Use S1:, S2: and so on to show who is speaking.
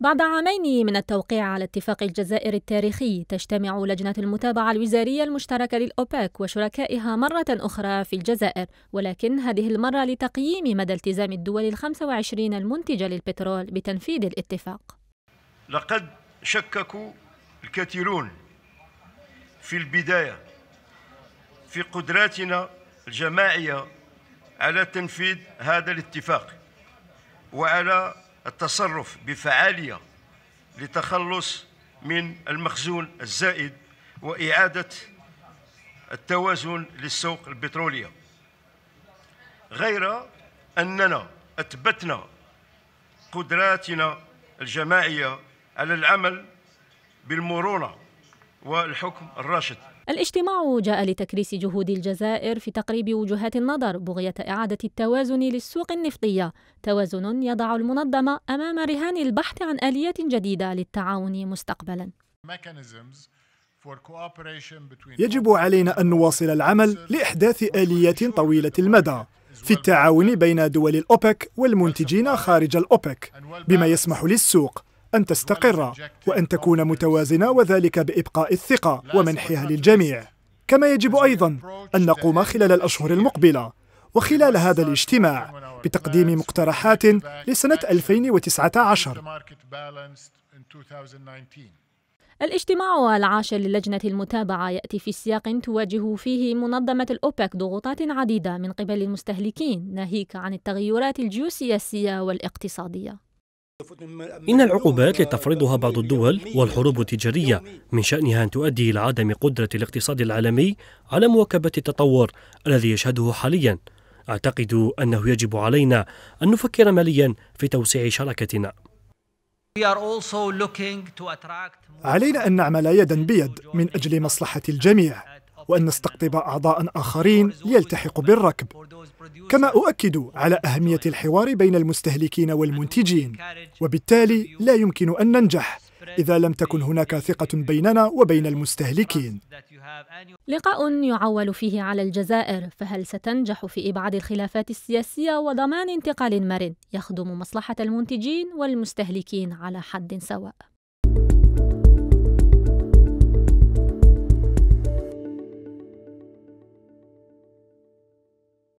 S1: بعد عامين من التوقيع على اتفاق الجزائر التاريخي تجتمع لجنة المتابعة الوزارية المشتركة للأوبك وشركائها مرة أخرى في الجزائر ولكن هذه المرة لتقييم مدى التزام الدول الخمسة وعشرين المنتجة للبترول بتنفيذ الاتفاق
S2: لقد شككوا الكثيرون في البداية في قدراتنا الجماعية على تنفيذ هذا الاتفاق وعلى التصرف بفعالية لتخلص من المخزون الزائد وإعادة التوازن للسوق البترولية غير أننا أثبتنا قدراتنا الجماعية على العمل بالمرونة والحكم الراشد
S1: الاجتماع جاء لتكريس جهود الجزائر في تقريب وجهات النظر بغية إعادة التوازن للسوق النفطية توازن يضع المنظمة أمام رهان البحث عن آليات جديدة للتعاون مستقبلا
S3: يجب علينا أن نواصل العمل لإحداث آليات طويلة المدى في التعاون بين دول الأوبك والمنتجين خارج الأوبك بما يسمح للسوق أن تستقر وأن تكون متوازنة وذلك بإبقاء الثقة ومنحها للجميع كما يجب أيضا أن نقوم خلال الأشهر المقبلة وخلال هذا الاجتماع بتقديم مقترحات لسنة 2019
S1: الاجتماع العاشر للجنة المتابعة يأتي في سياق تواجه فيه منظمة الأوبك ضغوطات عديدة من قبل المستهلكين ناهيك عن التغيرات الجيوسياسية والاقتصادية
S3: إن العقوبات التي تفرضها بعض الدول والحروب التجارية من شأنها أن تؤدي إلى عدم قدرة الاقتصاد العالمي على مواكبة التطور الذي يشهده حاليا أعتقد أنه يجب علينا أن نفكر ماليا في توسيع شراكتنا علينا أن نعمل يدا بيد من أجل مصلحة الجميع وأن نستقطب أعضاء آخرين ليلتحقوا بالركب كما أؤكد على أهمية الحوار بين المستهلكين والمنتجين وبالتالي لا يمكن أن ننجح إذا لم تكن هناك ثقة بيننا وبين المستهلكين
S1: لقاء يعول فيه على الجزائر فهل ستنجح في إبعاد الخلافات السياسية وضمان انتقال مرن يخدم مصلحة المنتجين والمستهلكين على حد سواء؟